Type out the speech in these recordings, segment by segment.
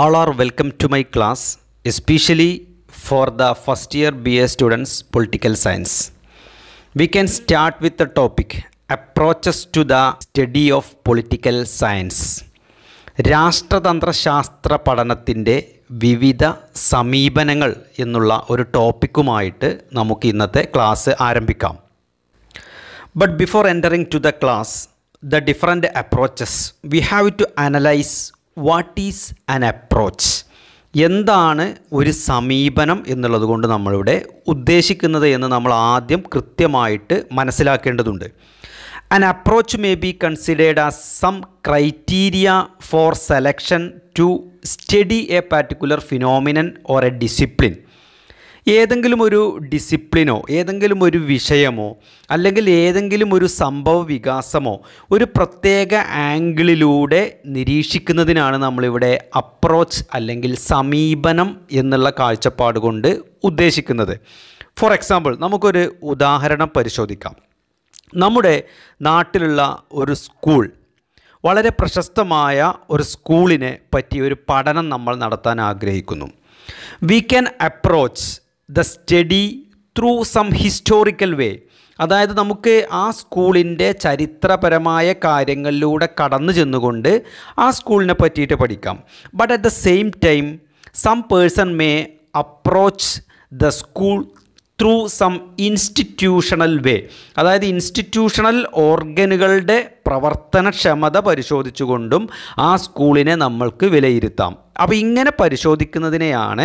all are welcome to my class, especially for the first year BA students political science. We can start with the topic approaches to the study of political science. രാഷ്ട്രതന്ത്ര ശാസ്ത്ര പഠനത്തിൻ്റെ വിവിധ സമീപനങ്ങൾ എന്നുള്ള ഒരു ടോപ്പിക്കുമായിട്ട് നമുക്ക് ഇന്നത്തെ class ആരംഭിക്കാം but before entering to the class the different approaches we have to analyse what is an approach എന്താണ് ഒരു സമീപനം എന്നുള്ളത് കൊണ്ട് നമ്മളിവിടെ ഉദ്ദേശിക്കുന്നത് എന്ന് നമ്മൾ ആദ്യം കൃത്യമായിട്ട് മനസ്സിലാക്കേണ്ടതുണ്ട് an approach may be considered a some criteria for selection to study a particular phenomenon or a discipline ഏതെങ്കിലും ഒരു ഡിസിപ്ലിനോ ഏതെങ്കിലും ഒരു വിഷയമോ അല്ലെങ്കിൽ ഏതെങ്കിലും ഒരു സംഭവ വികാസമോ ഒരു പ്രത്യേക ആംഗിളിലൂടെ നിരീക്ഷിക്കുന്നതിനാണ് നമ്മളിവിടെ അപ്രോച്ച് അല്ലെങ്കിൽ സമീപനം എന്നുള്ള കാഴ്ചപ്പാട് കൊണ്ട് ഉദ്ദേശിക്കുന്നത് ഫോർ എക്സാമ്പിൾ നമുക്കൊരു ഉദാഹരണം പരിശോധിക്കാം നമ്മുടെ നാട്ടിലുള്ള ഒരു സ്കൂൾ വളരെ പ്രശസ്തമായ ഒരു സ്കൂളിനെ പറ്റി ഒരു പഠനം നമ്മൾ നടത്താൻ ആഗ്രഹിക്കുന്നു we can approach the study through some historical way അതായത് നമുക്ക് ആ സ്കൂളിൻ്റെ ചരിത്രപരമായ കാര്യങ്ങളിലൂടെ കടന്നു ചെന്നുകൊണ്ട് ആ സ്കൂളിനെ പറ്റിയിട്ട് പഠിക്കാം but at the same time some person may approach the school through some institutional way അതായത് ഇൻസ്റ്റിറ്റ്യൂഷണൽ ഓർഗനുകളുടെ പ്രവർത്തനക്ഷമത പരിശോധിച്ചുകൊണ്ടും ആ സ്കൂളിനെ നമ്മൾക്ക് വിലയിരുത്താം അപ്പോൾ ഇങ്ങനെ പരിശോധിക്കുന്നതിനെയാണ്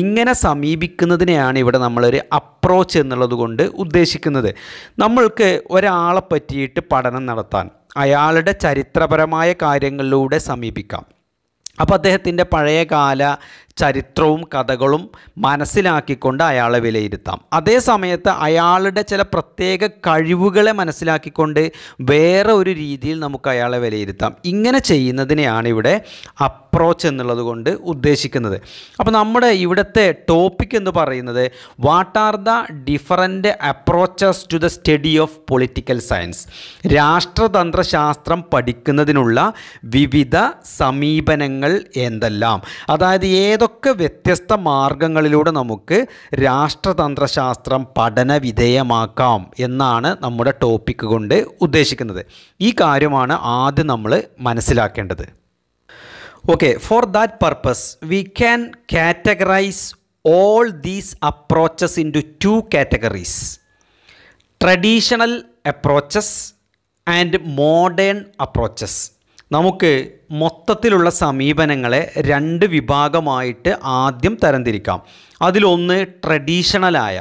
ഇങ്ങനെ സമീപിക്കുന്നതിനെയാണ് ഇവിടെ നമ്മളൊരു അപ്രോച്ച് എന്നുള്ളത് കൊണ്ട് ഉദ്ദേശിക്കുന്നത് നമ്മൾക്ക് ഒരാളെ പറ്റിയിട്ട് പഠനം നടത്താൻ അയാളുടെ ചരിത്രപരമായ കാര്യങ്ങളിലൂടെ സമീപിക്കാം അപ്പോൾ അദ്ദേഹത്തിൻ്റെ പഴയകാല ചരിത്രവും കഥകളും മനസ്സിലാക്കിക്കൊണ്ട് അയാളെ വിലയിരുത്താം അതേ സമയത്ത് അയാളുടെ ചില പ്രത്യേക കഴിവുകളെ മനസ്സിലാക്കിക്കൊണ്ട് വേറെ ഒരു രീതിയിൽ നമുക്ക് അയാളെ വിലയിരുത്താം ഇങ്ങനെ ചെയ്യുന്നതിനെയാണ് ഇവിടെ അപ്രോച്ച് എന്നുള്ളത് കൊണ്ട് ഉദ്ദേശിക്കുന്നത് അപ്പോൾ നമ്മുടെ ഇവിടുത്തെ ടോപ്പിക് എന്ന് പറയുന്നത് what are the different approaches to the study of political science രാഷ്ട്രതന്ത്രശാസ്ത്രം പഠിക്കുന്നതിനുള്ള വിവിധ സമീപനങ്ങൾ എന്തെല്ലാം അതായത് ഏതൊക്കെ ഇതൊക്കെ വ്യത്യസ്ത മാർഗങ്ങളിലൂടെ നമുക്ക് രാഷ്ട്രതന്ത്രശാസ്ത്രം പഠന വിധേയമാക്കാം എന്നാണ് നമ്മുടെ ടോപ്പിക്ക് കൊണ്ട് ഉദ്ദേശിക്കുന്നത് ഈ കാര്യമാണ് ആദ്യം നമ്മൾ മനസ്സിലാക്കേണ്ടത് okay for that purpose we can categorise all these approaches into two categories traditional approaches and modern approaches നമുക്ക് മൊത്തത്തിലുള്ള സമീപനങ്ങളെ രണ്ട് വിഭാഗമായിട്ട് ആദ്യം തരംതിരിക്കാം അതിലൊന്ന് ട്രഡീഷണലായ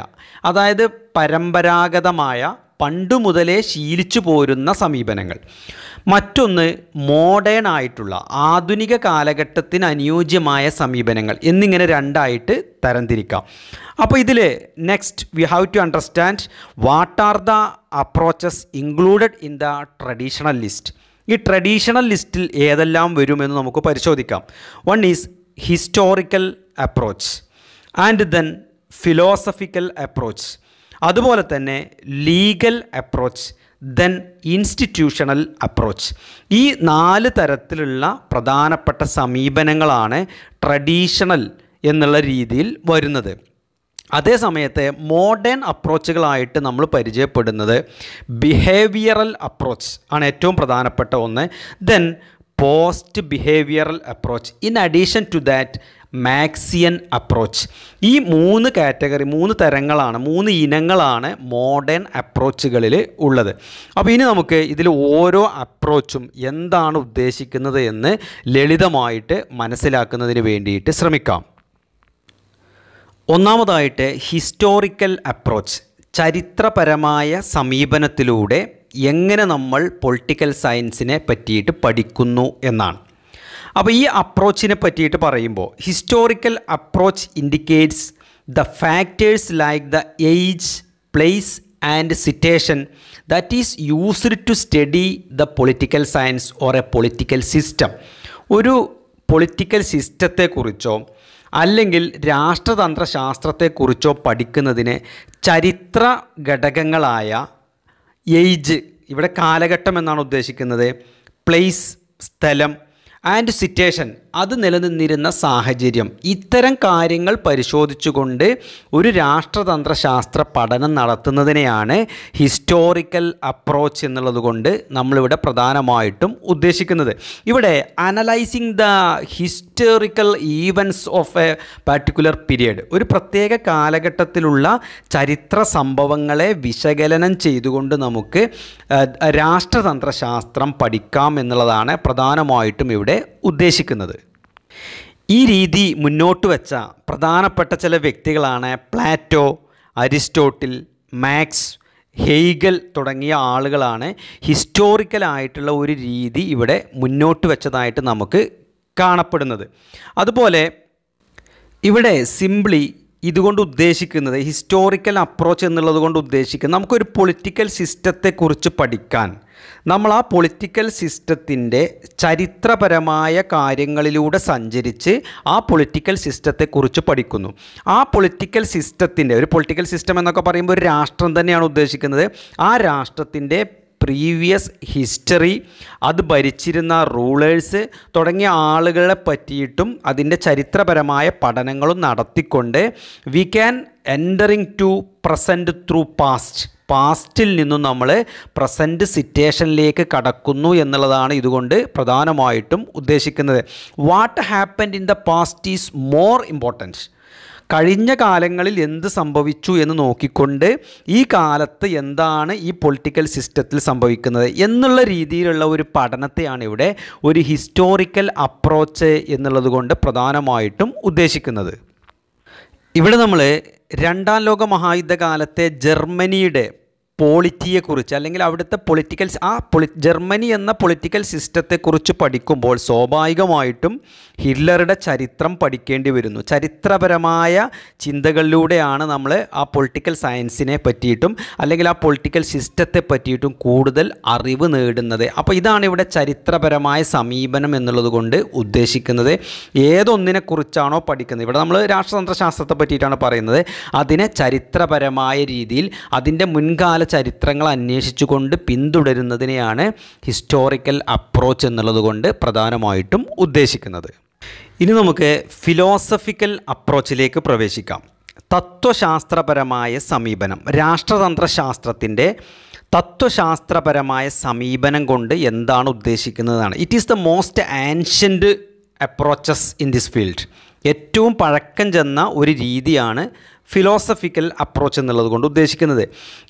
അതായത് പരമ്പരാഗതമായ പണ്ടു മുതലേ ശീലിച്ചു പോരുന്ന സമീപനങ്ങൾ മറ്റൊന്ന് മോഡേൺ ആയിട്ടുള്ള ആധുനിക കാലഘട്ടത്തിന് അനുയോജ്യമായ സമീപനങ്ങൾ എന്നിങ്ങനെ രണ്ടായിട്ട് തരംതിരിക്കാം അപ്പോൾ ഇതിൽ next we have to understand what are the approaches included in the traditional list ഈ ട്രഡീഷണൽ ലിസ്റ്റിൽ ഏതെല്ലാം വരുമെന്ന് നമുക്ക് പരിശോധിക്കാം one is historical approach and then philosophical approach അതുപോലെ തന്നെ legal approach then institutional approach ഈ നാല് തരത്തിലുള്ള പ്രധാനപ്പെട്ട സമീപനങ്ങളാണ് ട്രഡീഷണൽ എന്നുള്ള രീതിയിൽ വരുന്നത് അതേ സമയത്തെ മോഡേൺ അപ്രോച്ചുകളായിട്ട് നമ്മൾ പരിചയപ്പെടുന്നത് ബിഹേവിയറൽ അപ്രോച്ച് ആണ് ഏറ്റവും പ്രധാനപ്പെട്ട ഒന്ന് then post behavioural approach in addition to that Marxian approach ഈ മൂന്ന് കാറ്റഗറി മൂന്ന് തരങ്ങളാണ് മൂന്ന് ഇനങ്ങളാണ് മോഡേൺ അപ്രോച്ചുകളിൽ ഉള്ളത് അപ്പോൾ ഇനി നമുക്ക് ഇതിൽ ഓരോ അപ്രോച്ചും എന്താണ് ഉദ്ദേശിക്കുന്നത് എന്ന് ലളിതമായിട്ട് മനസ്സിലാക്കുന്നതിന് വേണ്ടിയിട്ട് ശ്രമിക്കാം ഒന്നാമതായിട്ട് ഹിസ്റ്റോറിക്കൽ അപ്രോച്ച് ചരിത്രപരമായ സമീപനത്തിലൂടെ എങ്ങനെ നമ്മൾ പൊളിറ്റിക്കൽ സയൻസിനെ പറ്റിയിട്ട് പഠിക്കുന്നു എന്നാണ് അപ്പോൾ ഈ അപ്രോച്ചിനെ പറ്റിയിട്ട് പറയുമ്പോൾ historical approach indicates the factors like the age place and situation that is used to study the political science or a political system ഒരു പൊളിറ്റിക്കൽ സിസ്റ്റത്തെക്കുറിച്ചോ അല്ലെങ്കിൽ രാഷ്ട്രതന്ത്ര ശാസ്ത്രത്തെക്കുറിച്ചോ പഠിക്കുന്നതിനെ ചരിത്ര ഘടകങ്ങളായ ഏജ് ഇവിടെ കാലഘട്ടം എന്നാണ് ഉദ്ദേശിക്കുന്നത് പ്ലേസ് സ്ഥലം ആൻഡ് സിറ്റുവേഷൻ അത് നിലനിന്നിരുന്ന സാഹചര്യം ഇത്തരം കാര്യങ്ങൾ പരിശോധിച്ചുകൊണ്ട് ഒരു രാഷ്ട്രതന്ത്ര ശാസ്ത്ര പഠനം നടത്തുന്നതിനെയാണ് ഹിസ്റ്റോറിക്കൽ അപ്രോച്ച് എന്നുള്ളത് കൊണ്ട് നമ്മളിവിടെ പ്രധാനമായിട്ടും ഉദ്ദേശിക്കുന്നത് ഇവിടെ analysing the historical events of a particular period ഒരു പ്രത്യേക കാലഘട്ടത്തിലുള്ള ചരിത്ര സംഭവങ്ങളെ വിശകലനം ചെയ്തുകൊണ്ട് നമുക്ക് രാഷ്ട്രതന്ത്രശാസ്ത്രം പഠിക്കാം എന്നുള്ളതാണ് പ്രധാനമായിട്ടും ഇവിടെ ഉദ്ദേശിക്കുന്നത് ഈ രീതി മുന്നോട്ട് വെച്ച പ്രധാനപ്പെട്ട ചില വ്യക്തികളാണ് പ്ലാറ്റോ അരിസ്റ്റോട്ടിൽ മാക്സ് ഹെയ്ഗൽ തുടങ്ങിയ ആളുകളാണ് ഹിസ്റ്റോറിക്കലായിട്ടുള്ള ഒരു രീതി ഇവിടെ മുന്നോട്ട് വെച്ചതായിട്ട് നമുക്ക് കാണപ്പെടുന്നത് അതുപോലെ ഇവിടെ സിംപ്ലി ഇതുകൊണ്ട് ഉദ്ദേശിക്കുന്നത് ഹിസ്റ്റോറിക്കൽ അപ്രോച്ച് എന്നുള്ളത് കൊണ്ട് ഉദ്ദേശിക്കുന്നത് നമുക്കൊരു പൊളിറ്റിക്കൽ സിസ്റ്റത്തെക്കുറിച്ച് പഠിക്കാൻ നമ്മൾ ആ പൊളിറ്റിക്കൽ സിസ്റ്റത്തിൻ്റെ ചരിത്രപരമായ കാര്യങ്ങളിലൂടെ സഞ്ചരിച്ച് ആ പൊളിറ്റിക്കൽ സിസ്റ്റത്തെക്കുറിച്ച് പഠിക്കുന്നു ആ പൊളിറ്റിക്കൽ സിസ്റ്റത്തിൻ്റെ ഒരു പൊളിറ്റിക്കൽ സിസ്റ്റം എന്നൊക്കെ പറയുമ്പോൾ ഒരു രാഷ്ട്രം തന്നെയാണ് ഉദ്ദേശിക്കുന്നത് ആ രാഷ്ട്രത്തിൻ്റെ പ്രീവിയസ് ഹിസ്റ്ററി അത് ഭരിച്ചിരുന്ന റൂളേഴ്സ് തുടങ്ങിയ ആളുകളെ പറ്റിയിട്ടും അതിൻ്റെ ചരിത്രപരമായ പഠനങ്ങളും നടത്തിക്കൊണ്ട് we can entering to present through past പാസ്റ്റിൽ നിന്നും നമ്മൾ പ്രസൻറ്റ് സിറ്റുവേഷനിലേക്ക് കടക്കുന്നു എന്നുള്ളതാണ് ഇതുകൊണ്ട് പ്രധാനമായിട്ടും ഉദ്ദേശിക്കുന്നത് what happened in the past is more important കഴിഞ്ഞ കാലങ്ങളിൽ എന്ത് സംഭവിച്ചു എന്ന് നോക്കിക്കൊണ്ട് ഈ കാലത്ത് എന്താണ് ഈ പൊളിറ്റിക്കൽ സിസ്റ്റത്തിൽ സംഭവിക്കുന്നത് എന്നുള്ള രീതിയിലുള്ള ഒരു പഠനത്തെയാണ് ഇവിടെ ഒരു ഹിസ്റ്റോറിക്കൽ അപ്രോച്ച് എന്നുള്ളത് കൊണ്ട് പ്രധാനമായിട്ടും ഉദ്ദേശിക്കുന്നത് ഇവിടെ നമ്മൾ രണ്ടാം ലോക മഹായുദ്ധ കാലത്തെ ജർമ്മനിയുടെ പോളിറ്റിയെക്കുറിച്ച് അല്ലെങ്കിൽ അവിടുത്തെ പൊളിറ്റിക്കൽ ആ പൊളി ജർമ്മനി എന്ന പൊളിറ്റിക്കൽ സിസ്റ്റത്തെക്കുറിച്ച് പഠിക്കുമ്പോൾ സ്വാഭാവികമായിട്ടും ഹിറ്റ്ലറുടെ ചരിത്രം പഠിക്കേണ്ടി വരുന്നു ചരിത്രപരമായ ചിന്തകളിലൂടെയാണ് നമ്മൾ ആ പൊളിറ്റിക്കൽ സയൻസിനെ പറ്റിയിട്ടും അല്ലെങ്കിൽ ആ പൊളിറ്റിക്കൽ സിസ്റ്റത്തെ പറ്റിയിട്ടും കൂടുതൽ അറിവ് നേടുന്നത് അപ്പോൾ ഇതാണ് ഇവിടെ ചരിത്രപരമായ സമീപനം എന്നുള്ളത് കൊണ്ട് ഉദ്ദേശിക്കുന്നത് ഏതൊന്നിനെക്കുറിച്ചാണോ പഠിക്കുന്നത് ഇവിടെ നമ്മൾ രാഷ്ട്രതന്ത്ര ശാസ്ത്രത്തെ പറ്റിയിട്ടാണ് പറയുന്നത് അതിനെ ചരിത്രപരമായ രീതിയിൽ അതിൻ്റെ മുൻകാല ചരിത്രങ്ങൾ അന്വേഷിച്ചുകൊണ്ട് പിന്തുടരുന്നതിനെയാണ് ഹിസ്റ്റോറിക്കൽ അപ്രോച്ച് എന്നുള്ളതുകൊണ്ട് പ്രധാനമായിട്ടും ഉദ്ദേശിക്കുന്നത് ഇനി നമുക്ക് ഫിലോസഫിക്കൽ അപ്രോച്ചിലേക്ക് പ്രവേശിക്കാം തത്വശാസ്ത്രപരമായ സമീപനം രാഷ്ട്രതന്ത്രശാസ്ത്രത്തിൻ്റെ തത്വശാസ്ത്രപരമായ സമീപനം കൊണ്ട് എന്താണ് ഉദ്ദേശിക്കുന്നതാണ് it is the most ancient approaches in this field ഏറ്റവും പഴക്കം ചെന്ന ഒരു രീതിയാണ് ഫിലോസഫിക്കൽ അപ്രോച്ച് എന്നുള്ളത് കൊണ്ട് ഉദ്ദേശിക്കുന്നത്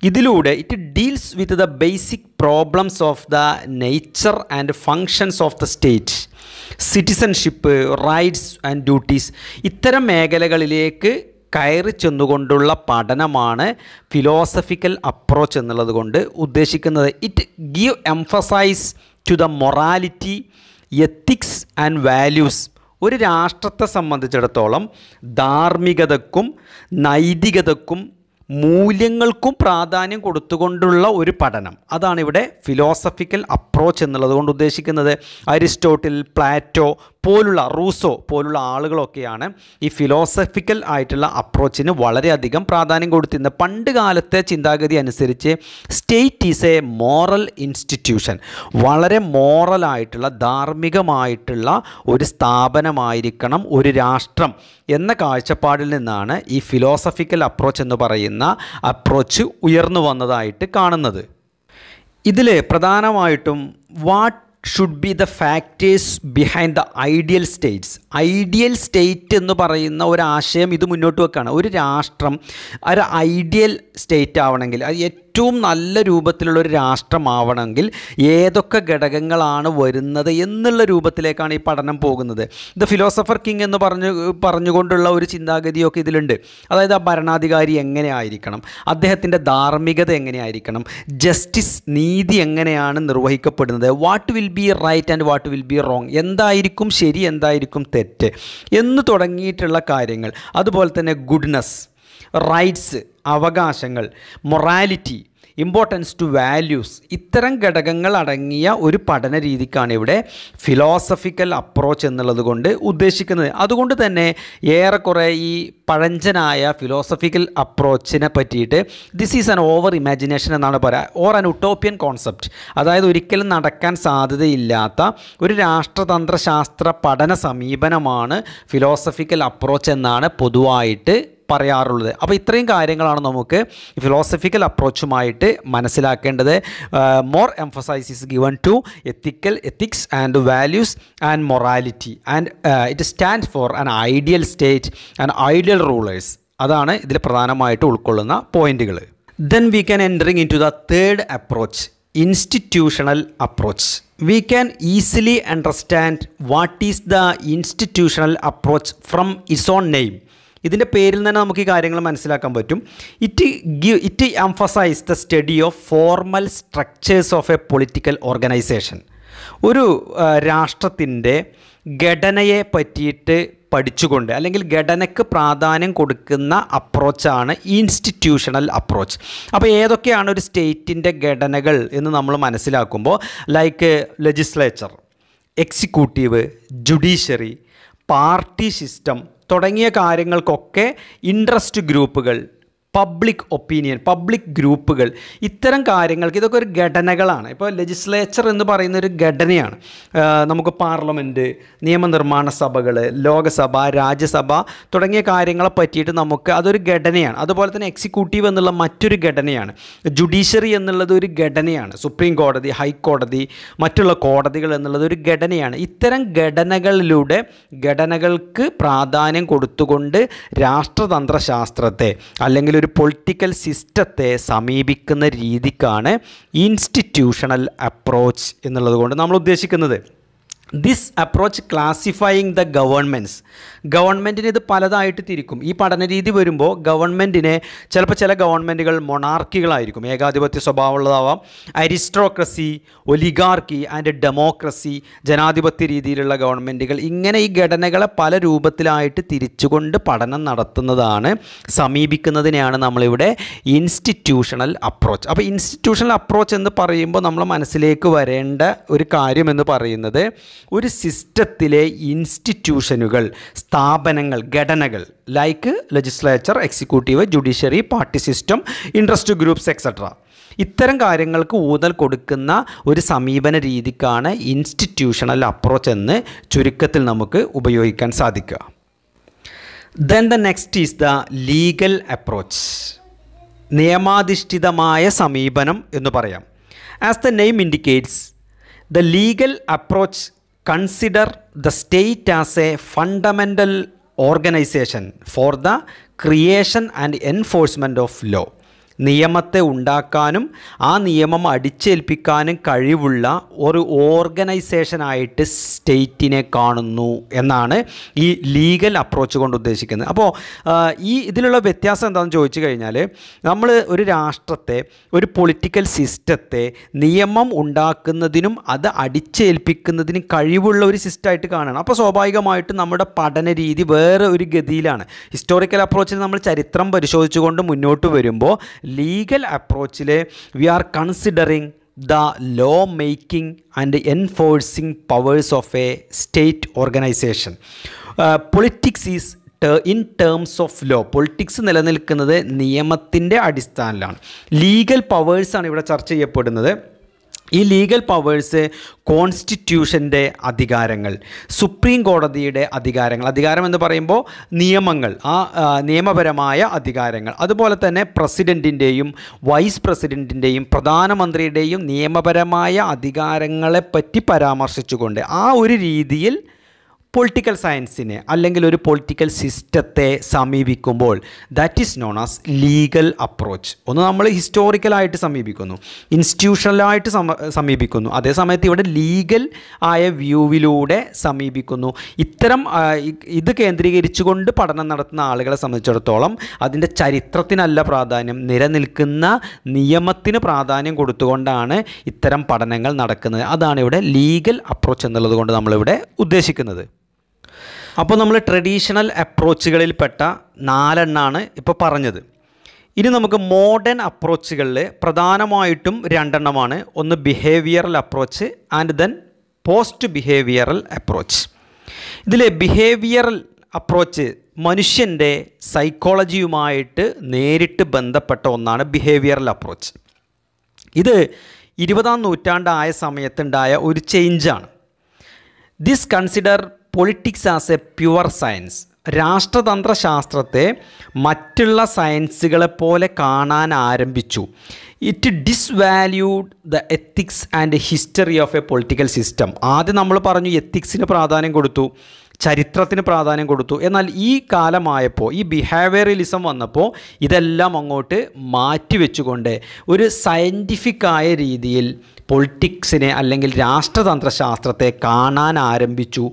ഇതിലൂടെ it deals with the basic problems of the nature and functions of the state citizenship rights and duties ഇത്തരം മേഖലകളിലേക്ക് കയറി ചെന്നുകൊണ്ടുള്ള പഠനമാണ് ഫിലോസഫിക്കൽ അപ്രോച്ച് എന്നുള്ളത് കൊണ്ട് ഉദ്ദേശിക്കുന്നത് it give emphasise to the morality ethics and values ഒരു രാഷ്ട്രത്തെ സംബന്ധിച്ചിടത്തോളം ധാർമ്മികതക്കും നൈതികതക്കും മൂല്യങ്ങൾക്കും പ്രാധാന്യം കൊടുത്തുകൊണ്ടുള്ള ഒരു പഠനം അതാണ് ഇവിടെ ഫിലോസഫിക്കൽ അപ്രോച്ച് എന്നുള്ളത് കൊണ്ട് ഉദ്ദേശിക്കുന്നത് അരിസ്റ്റോട്ടിൽ പ്ലാറ്റോ പോലുള്ള റൂസോ പോലുള്ള ആളുകളൊക്കെയാണ് ഈ ഫിലോസഫിക്കൽ ആയിട്ടുള്ള അപ്രോച്ചിന് വളരെയധികം പ്രാധാന്യം കൊടുത്തിരുന്നത് പണ്ട് കാലത്തെ ചിന്താഗതി അനുസരിച്ച് state is a moral institution വളരെ മോറലായിട്ടുള്ള ധാർമ്മികമായിട്ടുള്ള ഒരു സ്ഥാപനമായിരിക്കണം ഒരു രാഷ്ട്രം എന്ന കാഴ്ചപ്പാടിൽ നിന്നാണ് ഈ ഫിലോസഫിക്കൽ അപ്രോച്ച് എന്ന് പറയുന്ന അപ്രോച്ച് ഉയർന്നു വന്നതായിട്ട് കാണുന്നത് ഇതിൽ പ്രധാനമായിട്ടും what should be the factors behind the ideal states ideal state എന്ന് പറയുന്ന ഒരാശയം ഇത് മുന്നോട്ട് വെക്കുകയാണ് ഒരു രാഷ്ട്രം ഒരു ഐഡിയൽ സ്റ്റേറ്റ് ആവണമെങ്കിൽ അത് ഏറ്റവും നല്ല രൂപത്തിലുള്ള ഒരു രാഷ്ട്രമാവണമെങ്കിൽ ഏതൊക്കെ ഘടകങ്ങളാണ് വരുന്നത് എന്നുള്ള രൂപത്തിലേക്കാണ് ഈ പഠനം പോകുന്നത് ദ ഫിലോസഫർ കിങ് എന്ന് പറഞ്ഞു പറഞ്ഞുകൊണ്ടുള്ള ഒരു ചിന്താഗതിയൊക്കെ ഇതിലുണ്ട് അതായത് ആ ഭരണാധികാരി എങ്ങനെ ആയിരിക്കണം അദ്ദേഹത്തിൻ്റെ ധാർമ്മികത എങ്ങനെയായിരിക്കണം ജസ്റ്റിസ് നീതി എങ്ങനെയാണ് നിർവഹിക്കപ്പെടുന്നത് what will be right and what will be wrong എന്തായിരിക്കും ശരി എന്തായിരിക്കും തെറ്റ് തെറ്റ് എന്ന് തുടങ്ങിയിട്ടുള്ള കാര്യങ്ങൾ അതുപോലെ തന്നെ ഗുഡ്നസ് റൈറ്റ്സ് അവകാശങ്ങൾ മൊറാലിറ്റി ഇമ്പോർട്ടൻസ് ടു വാല്യൂസ് ഇത്തരം ഘടകങ്ങൾ അടങ്ങിയ ഒരു പഠന രീതിക്കാണ് ഇവിടെ ഫിലോസഫിക്കൽ അപ്രോച്ച് എന്നുള്ളത് കൊണ്ട് ഉദ്ദേശിക്കുന്നത് അതുകൊണ്ട് തന്നെ ഏറെക്കുറെ ഈ പഴഞ്ചനായ ഫിലോസഫിക്കൽ അപ്രോച്ചിനെ പറ്റിയിട്ട് this is an over imagination എന്നാണ് പറയുക ഓർ ആൻ ഉട്ടോപ്യൻ കോൺസെപ്റ്റ് അതായത് ഒരിക്കലും നടക്കാൻ സാധ്യതയില്ലാത്ത ഒരു രാഷ്ട്രതന്ത്രശാസ്ത്ര പഠന സമീപനമാണ് ഫിലോസഫിക്കൽ അപ്രോച്ച് എന്നാണ് പൊതുവായിട്ട് പറയാറുള്ളത് അപ്പോൾ ഇത്രയും കാര്യങ്ങളാണ് നമുക്ക് ഫിലോസഫിക്കൽ അപ്രോച്ചുമായിട്ട് മനസ്സിലാക്കേണ്ടത് more emphasise is given to ethical ethics and values and morality and it stand for an ideal state and ideal rulers അതാണ് ഇതിൽ പ്രധാനമായിട്ട് ഉൾക്കൊള്ളുന്ന പോയിന്റുകൾ then we can entering into the third approach institutional approach we can easily understand what is the institutional approach from is own name ഇതിൻ്റെ പേരിൽ തന്നെ നമുക്ക് ഈ കാര്യങ്ങൾ മനസ്സിലാക്കാൻ പറ്റും it give it emphasise the study of formal structures of a political organisation ഒരു രാഷ്ട്രത്തിൻ്റെ ഘടനയെ പറ്റിയിട്ട് പഠിച്ചുകൊണ്ട് അല്ലെങ്കിൽ ഘടനയ്ക്ക് പ്രാധാന്യം കൊടുക്കുന്ന അപ്രോച്ചാണ് ഇൻസ്റ്റിറ്റ്യൂഷണൽ അപ്രോച്ച് അപ്പോൾ ഏതൊക്കെയാണ് ഒരു സ്റ്റേറ്റിൻ്റെ ഘടനകൾ എന്ന് നമ്മൾ മനസ്സിലാക്കുമ്പോൾ like legislature executive judiciary party system തുടങ്ങിയ കാര്യങ്ങൾക്കൊക്കെ ഇൻട്രസ്റ്റ് ഗ്രൂപ്പുകൾ പബ്ലിക് ഒപ്പീനിയൻ പബ്ലിക് ഗ്രൂപ്പുകൾ ഇത്തരം കാര്യങ്ങൾക്ക് ഇതൊക്കെ ഒരു ഘടനകളാണ് ഇപ്പോൾ ലെജിസ്ലേച്ചർ എന്ന് പറയുന്ന ഒരു ഘടനയാണ് നമുക്ക് പാർലമെൻറ്റ് നിയമനിർമ്മാണ സഭകൾ ലോകസഭ രാജ്യസഭ തുടങ്ങിയ കാര്യങ്ങളെ പറ്റിയിട്ട് നമുക്ക് അതൊരു ഘടനയാണ് അതുപോലെ തന്നെ എക്സിക്യൂട്ടീവ് എന്നുള്ള മറ്റൊരു ഘടനയാണ് ജുഡീഷ്യറി എന്നുള്ളത് ഒരു ഘടനയാണ് സുപ്രീം കോടതി ഹൈക്കോടതി മറ്റുള്ള കോടതികൾ എന്നുള്ളത് ഒരു ഘടനയാണ് ഇത്തരം ഘടനകളിലൂടെ ഘടനകൾക്ക് പ്രാധാന്യം കൊടുത്തുകൊണ്ട് രാഷ്ട്രതന്ത്ര ശാസ്ത്രത്തെ അല്ലെങ്കിൽ ഒരു ഒരു പൊളിറ്റിക്കൽ സിസ്റ്റത്തെ സമീപിക്കുന്ന രീതിക്കാണ് ഇൻസ്റ്റിറ്റ്യൂഷണൽ അപ്രോച്ച് എന്നുള്ളത് കൊണ്ട് നമ്മൾ ഉദ്ദേശിക്കുന്നത് this approach classifying the governments ഗവൺമെൻറ്റിന് ഇത് പലതായിട്ട് തിരിക്കും ഈ പഠന രീതി വരുമ്പോൾ ഗവൺമെൻറ്റിനെ ചിലപ്പോൾ ചില ഗവൺമെൻറ്റുകൾ മൊണാർക്കികളായിരിക്കും ഏകാധിപത്യ സ്വഭാവമുള്ളതാവാം അരിസ്ട്രോക്രസി ഒലിഗാർക്കി ആൻഡ് ഡെമോക്രസി ജനാധിപത്യ രീതിയിലുള്ള ഗവൺമെൻറ്റുകൾ ഇങ്ങനെ ഈ ഘടനകളെ പല രൂപത്തിലായിട്ട് തിരിച്ചുകൊണ്ട് പഠനം നടത്തുന്നതാണ് സമീപിക്കുന്നതിനെയാണ് നമ്മളിവിടെ ഇൻസ്റ്റിറ്റ്യൂഷണൽ അപ്രോച്ച് അപ്പോൾ ഇൻസ്റ്റിറ്റ്യൂഷണൽ അപ്രോച്ച് എന്ന് പറയുമ്പോൾ നമ്മൾ മനസ്സിലേക്ക് വരേണ്ട ഒരു കാര്യമെന്ന് പറയുന്നത് ഒരു സിസ്റ്റത്തിലെ ഇൻസ്റ്റിറ്റ്യൂഷനുകൾ സ്ഥാപനങ്ങൾ ഘടനകൾ like legislature executive judiciary party system interest groups etcetera ഇത്തരം കാര്യങ്ങൾക്ക് ഊന്നൽ കൊടുക്കുന്ന ഒരു സമീപന രീതിക്കാണ് ഇൻസ്റ്റിറ്റ്യൂഷണൽ അപ്രോച്ച് എന്ന് ചുരുക്കത്തിൽ നമുക്ക് ഉപയോഗിക്കാൻ സാധിക്കുക then the next is the legal approach നിയമാധിഷ്ഠിതമായ സമീപനം എന്ന് പറയാം as the name indicates the legal approach consider the state as a fundamental organisation for the creation and enforcement of law നിയമത്തെ ഉണ്ടാക്കാനും ആ നിയമം അടിച്ചേൽപ്പിക്കാനും കഴിവുള്ള ഒരു ഓർഗനൈസേഷനായിട്ട് സ്റ്റേറ്റിനെ കാണുന്നു എന്നാണ് ഈ ലീഗൽ അപ്രോച്ച് കൊണ്ട് ഉദ്ദേശിക്കുന്നത് അപ്പോൾ ഈ ഇതിലുള്ള വ്യത്യാസം എന്താണെന്ന് ചോദിച്ചു കഴിഞ്ഞാൽ നമ്മൾ ഒരു രാഷ്ട്രത്തെ ഒരു പൊളിറ്റിക്കൽ സിസ്റ്റത്തെ നിയമം ഉണ്ടാക്കുന്നതിനും അത് അടിച്ചേൽപ്പിക്കുന്നതിനും കഴിവുള്ള ഒരു സിസ്റ്റമായിട്ട് കാണണം അപ്പോൾ സ്വാഭാവികമായിട്ട് നമ്മുടെ പഠന രീതി വേറെ ഒരു ഗതിയിലാണ് ഹിസ്റ്റോറിക്കൽ അപ്രോച്ചിൽ നമ്മൾ ചരിത്രം പരിശോധിച്ചുകൊണ്ട് മുന്നോട്ട് വരുമ്പോൾ ലീഗൽ അപ്രോച്ചിൽ we are considering the law making and enforcing powers of a state organisation politics is in terms of law politics നിലനിൽക്കുന്നത് നിയമത്തിൻ്റെ അടിസ്ഥാനത്തിലാണ് ലീഗൽ പവേഴ്സാണ് ഇവിടെ ചർച്ച ചെയ്യപ്പെടുന്നത് ഈ ലീഗൽ പവേഴ്സ് കോൺസ്റ്റിറ്റ്യൂഷൻ്റെ അധികാരങ്ങൾ സുപ്രീം കോടതിയുടെ അധികാരങ്ങൾ അധികാരം എന്ന് പറയുമ്പോൾ നിയമങ്ങൾ ആ നിയമപരമായ അധികാരങ്ങൾ അതുപോലെ തന്നെ പ്രസിഡൻറ്റിൻ്റെയും വൈസ് പ്രസിഡൻറ്റിൻ്റെയും പ്രധാനമന്ത്രിയുടെയും നിയമപരമായ അധികാരങ്ങളെപ്പറ്റി പരാമർശിച്ചുകൊണ്ട് ആ ഒരു രീതിയിൽ പൊളിറ്റിക്കൽ സയൻസിനെ അല്ലെങ്കിൽ ഒരു പൊളിറ്റിക്കൽ സിസ്റ്റത്തെ സമീപിക്കുമ്പോൾ that is known as legal approach ഒന്ന് നമ്മൾ ഹിസ്റ്റോറിക്കലായിട്ട് സമീപിക്കുന്നു ഇൻസ്റ്റിറ്റ്യൂഷണലായിട്ട് സമീപിക്കുന്നു അതേസമയത്ത് ഇവിടെ ലീഗൽ ആയ വ്യൂവിലൂടെ സമീപിക്കുന്നു ഇത്തരം ഇത് കേന്ദ്രീകരിച്ചുകൊണ്ട് പഠനം നടത്തുന്ന ആളുകളെ സംബന്ധിച്ചിടത്തോളം അതിൻ്റെ ചരിത്രത്തിനല്ല പ്രാധാന്യം നിലനിൽക്കുന്ന നിയമത്തിന് പ്രാധാന്യം കൊടുത്തുകൊണ്ടാണ് ഇത്തരം പഠനങ്ങൾ നടക്കുന്നത് അതാണ് ഇവിടെ ലീഗൽ അപ്രോച്ച് എന്നുള്ളത് കൊണ്ട് നമ്മളിവിടെ ഉദ്ദേശിക്കുന്നത് അപ്പോൾ നമ്മൾ ട്രഡീഷണൽ അപ്രോച്ചുകളിൽപ്പെട്ട നാലെണ്ണാണ് ഇപ്പോൾ പറഞ്ഞത് ഇനി നമുക്ക് മോഡേൺ അപ്രോച്ചുകളിൽ പ്രധാനമായിട്ടും രണ്ടെണ്ണമാണ് ഒന്ന് behavioural approach and then post behavioural approach ഇതിലെ ബിഹേവിയറൽ അപ്രോച്ച് മനുഷ്യൻ്റെ സൈക്കോളജിയുമായിട്ട് നേരിട്ട് ബന്ധപ്പെട്ട ഒന്നാണ് ബിഹേവിയറൽ അപ്രോച്ച് ഇത് ഇരുപതാം നൂറ്റാണ്ടായ സമയത്തുണ്ടായ ഒരു ചേഞ്ചാണ് this consider politics as a pure science രാഷ്ട്രതന്ത്ര ശാസ്ത്രത്തെ മറ്റുള്ള സയൻസുകളെ പോലെ കാണാൻ ആരംഭിച്ചു it disvalued the ethics and history of a political system ആദ്യം നമ്മൾ പറഞ്ഞു എത്തിക്സിന് പ്രാധാന്യം കൊടുത്തു ചരിത്രത്തിന് പ്രാധാന്യം കൊടുത്തു എന്നാൽ ഈ കാലമായപ്പോൾ ഈ ബിഹേവിയറലിസം വന്നപ്പോൾ ഇതെല്ലാം അങ്ങോട്ട് മാറ്റിവെച്ചുകൊണ്ട് ഒരു സയൻറ്റിഫിക്കായ രീതിയിൽ പൊളിറ്റിക്സിനെ അല്ലെങ്കിൽ രാഷ്ട്രതന്ത്രശാസ്ത്രത്തെ കാണാൻ ആരംഭിച്ചു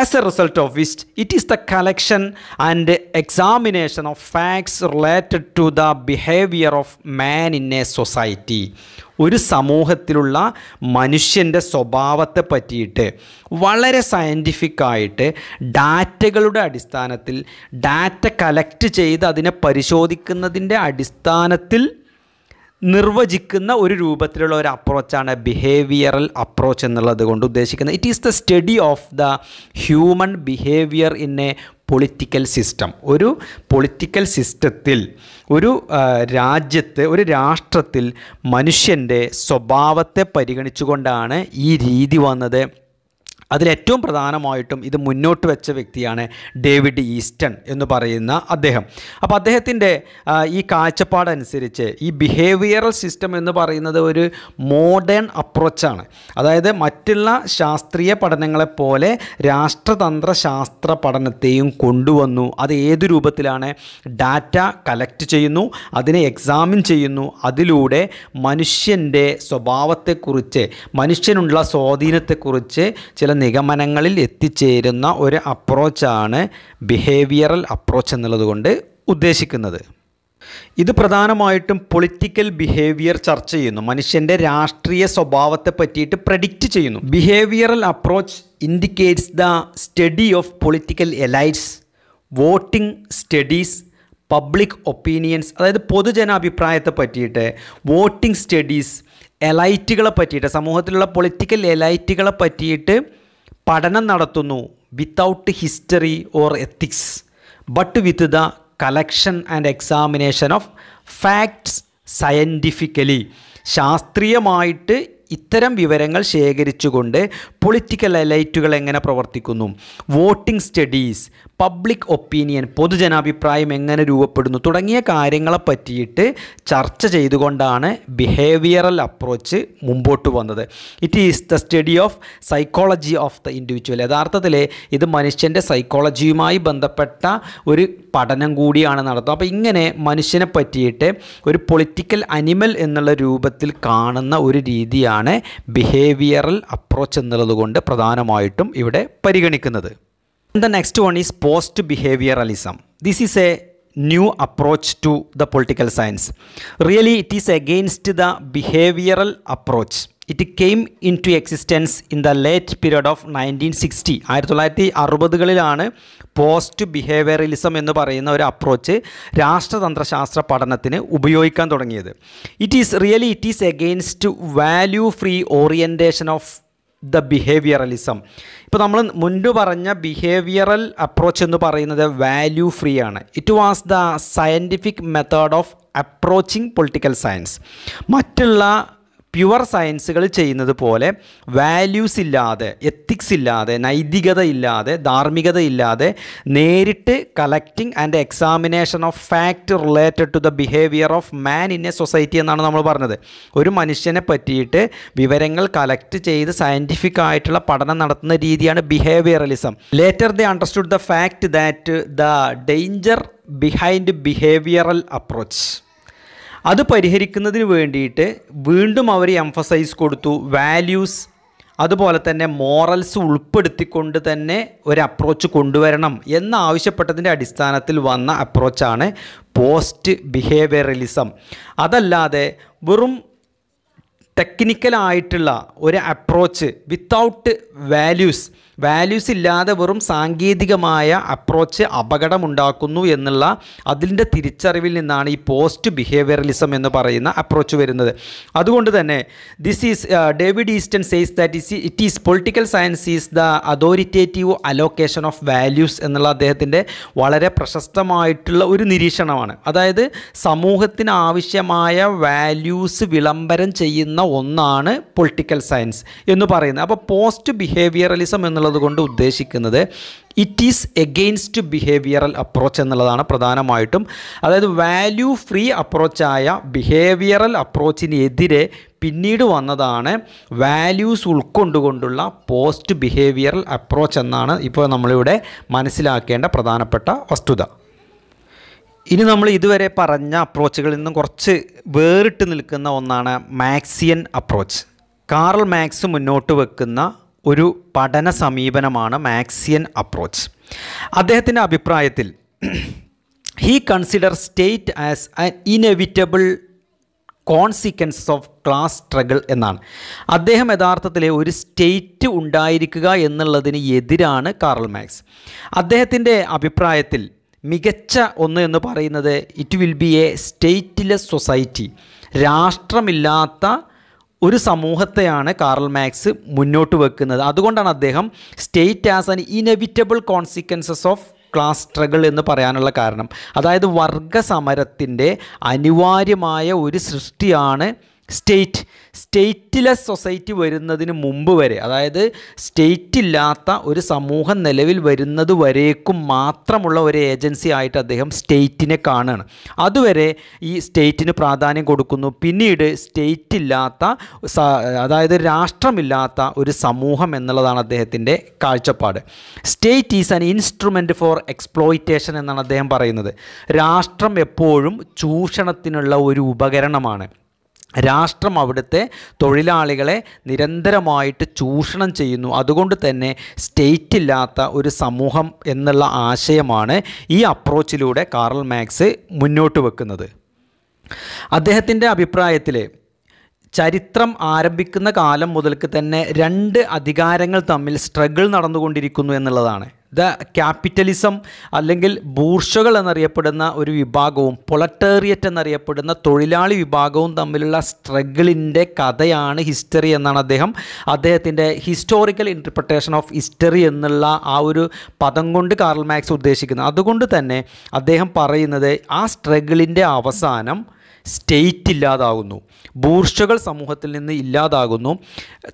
ആസ് എ റിസൾട്ട് ഓഫ് വിസ്റ്റ് it is the collection and examination of facts related to the behaviour of man in a society ഒരു സമൂഹത്തിലുള്ള മനുഷ്യൻ്റെ സ്വഭാവത്തെ പറ്റിയിട്ട് വളരെ സയൻറ്റിഫിക്കായിട്ട് ഡാറ്റകളുടെ അടിസ്ഥാനത്തിൽ ഡാറ്റ കളക്ട് ചെയ്ത് അതിനെ പരിശോധിക്കുന്നതിൻ്റെ അടിസ്ഥാനത്തിൽ നിർവചിക്കുന്ന ഒരു രൂപത്തിലുള്ള ഒരു അപ്രോച്ചാണ് ബിഹേവിയറൽ അപ്രോച്ച് എന്നുള്ളത് കൊണ്ട് ഉദ്ദേശിക്കുന്നത് it is the study of the human behaviour in a political system ഒരു പൊളിറ്റിക്കൽ സിസ്റ്റത്തിൽ ഒരു രാജ്യത്ത് ഒരു രാഷ്ട്രത്തിൽ മനുഷ്യൻ്റെ സ്വഭാവത്തെ പരിഗണിച്ചുകൊണ്ടാണ് ഈ രീതി വന്നത് അതിലേറ്റവും പ്രധാനമായിട്ടും ഇത് മുന്നോട്ട് വെച്ച വ്യക്തിയാണ് ഡേവിഡ് ഈസ്റ്റൺ എന്ന് പറയുന്ന അദ്ദേഹം അപ്പോൾ അദ്ദേഹത്തിൻ്റെ ഈ കാഴ്ചപ്പാടനുസരിച്ച് ഈ ബിഹേവിയറൽ സിസ്റ്റം എന്ന് പറയുന്നത് ഒരു മോഡേൺ അപ്രോച്ചാണ് അതായത് മറ്റുള്ള ശാസ്ത്രീയ പഠനങ്ങളെപ്പോലെ രാഷ്ട്രതന്ത്ര ശാസ്ത്ര പഠനത്തെയും കൊണ്ടുവന്നു അത് ഏത് രൂപത്തിലാണ് ഡാറ്റ കലക്ട് ചെയ്യുന്നു അതിനെ എക്സാമിൻ ചെയ്യുന്നു അതിലൂടെ മനുഷ്യൻ്റെ സ്വഭാവത്തെക്കുറിച്ച് മനുഷ്യനുള്ള സ്വാധീനത്തെക്കുറിച്ച് ചില നിഗമനങ്ങളിൽ എത്തിച്ചേരുന്ന ഒരു അപ്രോച്ചാണ് ബിഹേവിയറൽ അപ്രോച്ച് എന്നുള്ളതുകൊണ്ട് ഉദ്ദേശിക്കുന്നത് ഇത് പ്രധാനമായിട്ടും പൊളിറ്റിക്കൽ ബിഹേവിയർ ചർച്ച ചെയ്യുന്നു മനുഷ്യൻ്റെ രാഷ്ട്രീയ സ്വഭാവത്തെ പറ്റിയിട്ട് പ്രഡിക്റ്റ് ചെയ്യുന്നു behavioural approach indicates the study of political elites voting studies public opinions അതായത് പൊതുജനാഭിപ്രായത്തെ പറ്റിയിട്ട് വോട്ടിംഗ് സ്റ്റഡീസ് എലൈറ്റുകളെ പറ്റിയിട്ട് സമൂഹത്തിലുള്ള പൊളിറ്റിക്കൽ എലൈറ്റുകളെ പറ്റിയിട്ട് പഠനം നടത്തുന്നു without history or ethics but with the collection and examination of facts scientifically ശാസ്ത്രീയമായിട്ട് ഇത്തരം വിവരങ്ങൾ ശേഖരിച്ചുകൊണ്ട് പൊളിറ്റിക്കൽ എലൈറ്റുകൾ എങ്ങനെ പ്രവർത്തിക്കുന്നു വോട്ടിംഗ് സ്റ്റഡീസ് പബ്ലിക് ഒപ്പീനിയൻ പൊതുജനാഭിപ്രായം എങ്ങനെ രൂപപ്പെടുന്നു തുടങ്ങിയ കാര്യങ്ങളെ പറ്റിയിട്ട് ചർച്ച ചെയ്തുകൊണ്ടാണ് ബിഹേവിയറൽ അപ്രോച്ച് മുമ്പോട്ട് വന്നത് it is the study of psychology of the individual യഥാർത്ഥത്തിൽ ഇത് മനുഷ്യൻ്റെ സൈക്കോളജിയുമായി ബന്ധപ്പെട്ട ഒരു പഠനം കൂടിയാണ് നടത്തുന്നത് അപ്പോൾ ഇങ്ങനെ മനുഷ്യനെ പറ്റിയിട്ട് ഒരു പൊളിറ്റിക്കൽ അനിമൽ എന്നുള്ള രൂപത്തിൽ കാണുന്ന ഒരു രീതിയാണ് ഇതിനെയാണ് ബിഹേവിയറൽ അപ്രോച്ച് എന്നുള്ളതുകൊണ്ട് പ്രധാനമായിട്ടും ഇവിടെ പരിഗണിക്കുന്നത് the next one is post behaviouralism this is a new approach to the political science really it is against the behavioural approach it came into existence in the late period of nineteen sixty ആയിരത്തി തൊള്ളായിരത്തി അറുപതുകളിലാണ് post behaviouralism എന്ന് പറയുന്ന ഒരു approach രാഷ്ട്രതന്ത്രശാസ്ത്ര പഠനത്തിന് ഉപയോഗിക്കാൻ തുടങ്ങിയത് it is really it is against value free orientation of the behaviouralism ഇപ്പോൾ നമ്മൾ മുൻപ് പറഞ്ഞ ബിഹേവിയറൽ അപ്രോച്ച് എന്ന് പറയുന്നത് വാല്യൂ ഫ്രീ ആണ് it was the scientific method of approaching political science മറ്റുള്ള പ്യുവർ സയൻസുകൾ ചെയ്യുന്നത് പോലെ വാല്യൂസ് ഇല്ലാതെ എത്തിക്സ് ഇല്ലാതെ നൈതികത ഇല്ലാതെ ധാർമ്മികത ഇല്ലാതെ നേരിട്ട് collecting and examination of fact related to the behaviour of man in a society എന്നാണ് നമ്മൾ പറഞ്ഞത് ഒരു മനുഷ്യനെ പറ്റിയിട്ട് വിവരങ്ങൾ കളക്ട് ചെയ്ത് സയൻറ്റിഫിക് ആയിട്ടുള്ള പഠനം നടത്തുന്ന രീതിയാണ് behaviouralism later they understood the fact that the danger behind behavioural approach അത് പരിഹരിക്കുന്നതിന് വേണ്ടിയിട്ട് വീണ്ടും അവർ എംഫസൈസ് കൊടുത്തു വാല്യൂസ് അതുപോലെ തന്നെ മോറൽസ് ഉൾപ്പെടുത്തിക്കൊണ്ട് തന്നെ ഒരു അപ്രോച്ച് കൊണ്ടുവരണം എന്നാവശ്യപ്പെട്ടതിൻ്റെ അടിസ്ഥാനത്തിൽ വന്ന അപ്രോച്ചാണ് പോസ്റ്റ് ബിഹേവിയറലിസം അതല്ലാതെ വെറും ടെക്നിക്കലായിട്ടുള്ള ഒരു അപ്രോച്ച് വിത്തൗട്ട് വാല്യൂസ് വാല്യൂസ് ഇല്ലാതെ വെറും സാങ്കേതികമായ അപ്രോച്ച് അപകടമുണ്ടാക്കുന്നു എന്നുള്ള അതിൻ്റെ തിരിച്ചറിവിൽ നിന്നാണ് ഈ പോസ്റ്റ് ബിഹേവിയറലിസം എന്ന് പറയുന്ന അപ്രോച്ച് വരുന്നത് അതുകൊണ്ട് തന്നെ this is David Easton says that is it is political science is the authoritative allocation of values എന്നുള്ള അദ്ദേഹത്തിൻ്റെ വളരെ പ്രശസ്തമായിട്ടുള്ള ഒരു നിരീക്ഷണമാണ് അതായത് സമൂഹത്തിന് ആവശ്യമായ വാല്യൂസ് വിളംബരം ചെയ്യുന്ന ഒന്നാണ് പൊളിറ്റിക്കൽ സയൻസ് എന്ന് പറയുന്നത് അപ്പോൾ പോസ്റ്റ് ബിഹേവിയറലിസം എന്നുള്ളത് കൊണ്ട് ഉദ്ദേശിക്കുന്നത് it is against behavioural approach എന്നുള്ളതാണ് പ്രധാനമായിട്ടും അതായത് വാല്യൂ ഫ്രീ അപ്രോച്ചായ ബിഹേവിയറൽ അപ്രോച്ചിനെതിരെ പിന്നീട് വന്നതാണ് വാല്യൂസ് ഉൾക്കൊണ്ടുകൊണ്ടുള്ള പോസ്റ്റ് ബിഹേവിയറൽ അപ്രോച്ച് എന്നാണ് ഇപ്പോൾ നമ്മളിവിടെ മനസ്സിലാക്കേണ്ട പ്രധാനപ്പെട്ട വസ്തുത ഇനി നമ്മൾ ഇതുവരെ പറഞ്ഞ അപ്രോച്ചുകളിൽ നിന്നും കുറച്ച് വേറിട്ട് നിൽക്കുന്ന ഒന്നാണ് മാക്സിയൻ അപ്രോച്ച് കാറൽ മാക്സ് മുന്നോട്ട് വെക്കുന്ന ഒരു പഠന സമീപനമാണ് മാക്സിയൻ അപ്രോച്ച് അദ്ദേഹത്തിൻ്റെ അഭിപ്രായത്തിൽ he consider state as an inevitable consequence of class struggle എന്നാണ് അദ്ദേഹം യഥാർത്ഥത്തിൽ ഒരു സ്റ്റേറ്റ് ഉണ്ടായിരിക്കുക എന്നുള്ളതിന് എതിരാണ് കാർൾ മാക്സ് അദ്ദേഹത്തിൻ്റെ അഭിപ്രായത്തിൽ മികച്ച ഒന്ന് എന്ന് പറയുന്നത് it will be a stateless society രാഷ്ട്രമില്ലാത്ത ഒരു സമൂഹത്തെയാണ് കാർൽ മാക്സ് മുന്നോട്ട് വെക്കുന്നത് അതുകൊണ്ടാണ് അദ്ദേഹം state as an inevitable consequences of class struggle എന്ന് പറയാനുള്ള കാരണം അതായത് വർഗ സമരത്തിൻ്റെ അനിവാര്യമായ ഒരു സൃഷ്ടിയാണ് സ്റ്റേറ്റ് സ്റ്റേറ്റ്ലെസ് സൊസൈറ്റി വരുന്നതിന് മുമ്പ് വരെ അതായത് സ്റ്റേറ്റ് ഇല്ലാത്ത ഒരു സമൂഹം നിലവിൽ വരുന്നത് വരേക്കും മാത്രമുള്ള ഒരു ഏജൻസി ആയിട്ട് അദ്ദേഹം സ്റ്റേറ്റിനെ കാണുകയാണ് അതുവരെ ഈ സ്റ്റേറ്റിന് പ്രാധാന്യം കൊടുക്കുന്നു പിന്നീട് സ്റ്റേറ്റ് ഇല്ലാത്ത അതായത് രാഷ്ട്രമില്ലാത്ത ഒരു സമൂഹം എന്നുള്ളതാണ് അദ്ദേഹത്തിൻ്റെ കാഴ്ചപ്പാട് state is an instrument for exploitation എന്നാണ് അദ്ദേഹം പറയുന്നത് രാഷ്ട്രം എപ്പോഴും ചൂഷണത്തിനുള്ള ഒരു ഉപകരണമാണ് രാഷ്ട്രം അവിടുത്തെ തൊഴിലാളികളെ നിരന്തരമായിട്ട് ചൂഷണം ചെയ്യുന്നു അതുകൊണ്ട് തന്നെ സ്റ്റേറ്റ് ഇല്ലാത്ത ഒരു സമൂഹം എന്നുള്ള ആശയമാണ് ഈ അപ്രോച്ചിലൂടെ കാറൽ മാക്സ് മുന്നോട്ട് വെക്കുന്നത് അദ്ദേഹത്തിൻ്റെ അഭിപ്രായത്തിൽ ചരിത്രം ആരംഭിക്കുന്ന കാലം മുതൽക്ക് തന്നെ രണ്ട് അധികാരങ്ങൾ തമ്മിൽ സ്ട്രഗിൾ നടന്നുകൊണ്ടിരിക്കുന്നു എന്നുള്ളതാണ് ദ ക്യാപിറ്റലിസം അല്ലെങ്കിൽ ബൂർഷകൾ എന്നറിയപ്പെടുന്ന ഒരു വിഭാഗവും പൊളട്ടേറിയറ്റ് എന്നറിയപ്പെടുന്ന തൊഴിലാളി വിഭാഗവും തമ്മിലുള്ള സ്ട്രഗിളിൻ്റെ കഥയാണ് ഹിസ്റ്ററി എന്നാണ് അദ്ദേഹം അദ്ദേഹത്തിൻ്റെ ഹിസ്റ്റോറിക്കൽ ഇൻറ്റർപ്രിട്ടേഷൻ ഓഫ് ഹിസ്റ്ററി എന്നുള്ള ആ ഒരു പദം കൊണ്ട് കാർൽ മാക്സ് ഉദ്ദേശിക്കുന്നത് അതുകൊണ്ട് തന്നെ അദ്ദേഹം പറയുന്നത് ആ സ്ട്രഗിളിൻ്റെ അവസാനം സ്റ്റേറ്റ് ഇല്ലാതാകുന്നു ബൂർഷകൾ സമൂഹത്തിൽ നിന്ന് ഇല്ലാതാകുന്നു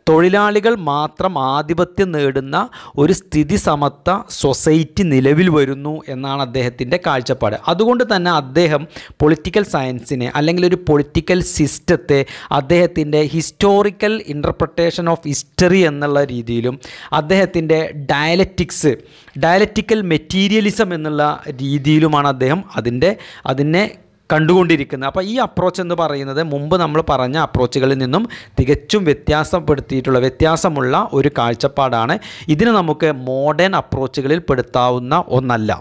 തൊഴിലാളികൾ മാത്രം ആധിപത്യം നേടുന്ന ഒരു സ്ഥിതി സമത്വ സൊസൈറ്റി നിലവിൽ വരുന്നു എന്നാണ് അദ്ദേഹത്തിൻ്റെ കാഴ്ചപ്പാട് അതുകൊണ്ട് തന്നെ അദ്ദേഹം പൊളിറ്റിക്കൽ സയൻസിനെ അല്ലെങ്കിൽ ഒരു പൊളിറ്റിക്കൽ സിസ്റ്റത്തെ അദ്ദേഹത്തിൻ്റെ ഹിസ്റ്റോറിക്കൽ ഇൻ്റർപ്രട്ടേഷൻ ഓഫ് ഹിസ്റ്ററി എന്നുള്ള രീതിയിലും അദ്ദേഹത്തിൻ്റെ ഡയലറ്റിക്സ് ഡയലറ്റിക്കൽ മെറ്റീരിയലിസം എന്നുള്ള രീതിയിലുമാണ് അദ്ദേഹം അതിൻ്റെ അതിനെ കണ്ടുകൊണ്ടിരിക്കുന്നത് അപ്പോൾ ഈ അപ്രോച്ച് എന്ന് പറയുന്നത് മുമ്പ് നമ്മൾ പറഞ്ഞ അപ്രോച്ചുകളിൽ നിന്നും തികച്ചും വ്യത്യാസപ്പെടുത്തിയിട്ടുള്ള വ്യത്യാസമുള്ള ഒരു കാഴ്ചപ്പാടാണ് ഇതിന് നമുക്ക് മോഡേൺ അപ്രോച്ചുകളിൽ പെടുത്താവുന്ന ഒന്നല്ല